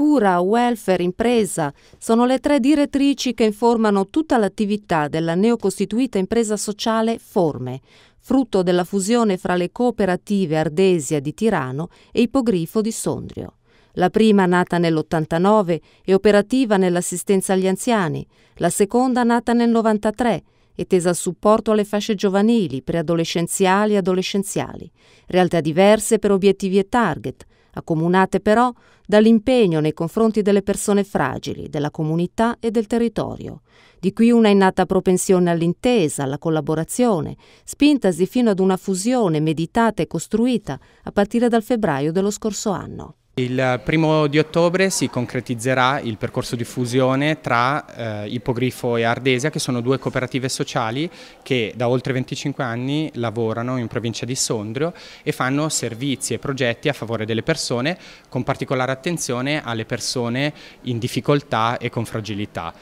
cura, welfare, impresa sono le tre direttrici che informano tutta l'attività della neocostituita impresa sociale Forme, frutto della fusione fra le cooperative Ardesia di Tirano e Ipogrifo di Sondrio. La prima nata nell'89 e operativa nell'assistenza agli anziani, la seconda nata nel 93 è tesa al supporto alle fasce giovanili, preadolescenziali e adolescenziali, realtà diverse per obiettivi e target, accomunate però dall'impegno nei confronti delle persone fragili, della comunità e del territorio. Di qui una innata propensione all'intesa, alla collaborazione, spintasi fino ad una fusione meditata e costruita a partire dal febbraio dello scorso anno. Il primo di ottobre si concretizzerà il percorso di fusione tra eh, Ippogrifo e Ardesia, che sono due cooperative sociali che da oltre 25 anni lavorano in provincia di Sondrio e fanno servizi e progetti a favore delle persone, con particolare attenzione alle persone in difficoltà e con fragilità.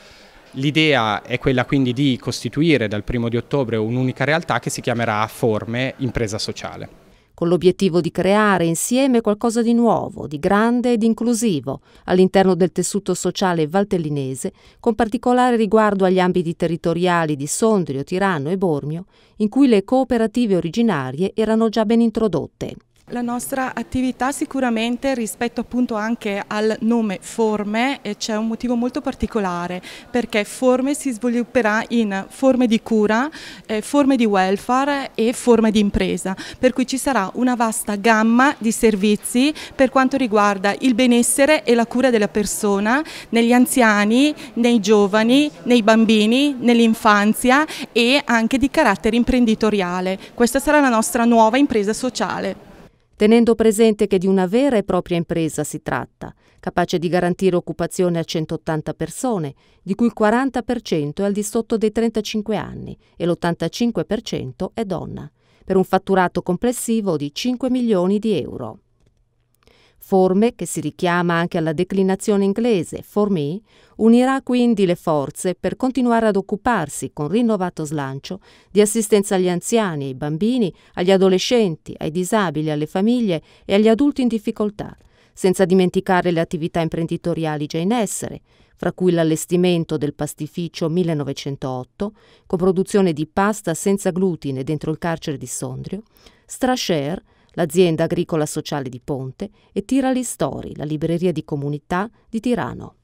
L'idea è quella quindi di costituire dal primo di ottobre un'unica realtà che si chiamerà Forme Impresa Sociale con l'obiettivo di creare insieme qualcosa di nuovo, di grande ed inclusivo all'interno del tessuto sociale valtellinese, con particolare riguardo agli ambiti territoriali di Sondrio, Tirano e Bormio, in cui le cooperative originarie erano già ben introdotte. La nostra attività sicuramente rispetto appunto anche al nome Forme c'è un motivo molto particolare perché Forme si svilupperà in forme di cura, eh, forme di welfare e forme di impresa, per cui ci sarà una vasta gamma di servizi per quanto riguarda il benessere e la cura della persona negli anziani, nei giovani, nei bambini, nell'infanzia e anche di carattere imprenditoriale. Questa sarà la nostra nuova impresa sociale tenendo presente che di una vera e propria impresa si tratta, capace di garantire occupazione a 180 persone, di cui il 40% è al di sotto dei 35 anni e l'85% è donna, per un fatturato complessivo di 5 milioni di euro forme che si richiama anche alla declinazione inglese formé, unirà quindi le forze per continuare ad occuparsi con rinnovato slancio di assistenza agli anziani, ai bambini, agli adolescenti, ai disabili, alle famiglie e agli adulti in difficoltà, senza dimenticare le attività imprenditoriali già in essere, fra cui l'allestimento del pastificio 1908, coproduzione di pasta senza glutine dentro il carcere di Sondrio, Strasher, l'azienda agricola sociale di Ponte e Tirali Story, la libreria di comunità di Tirano.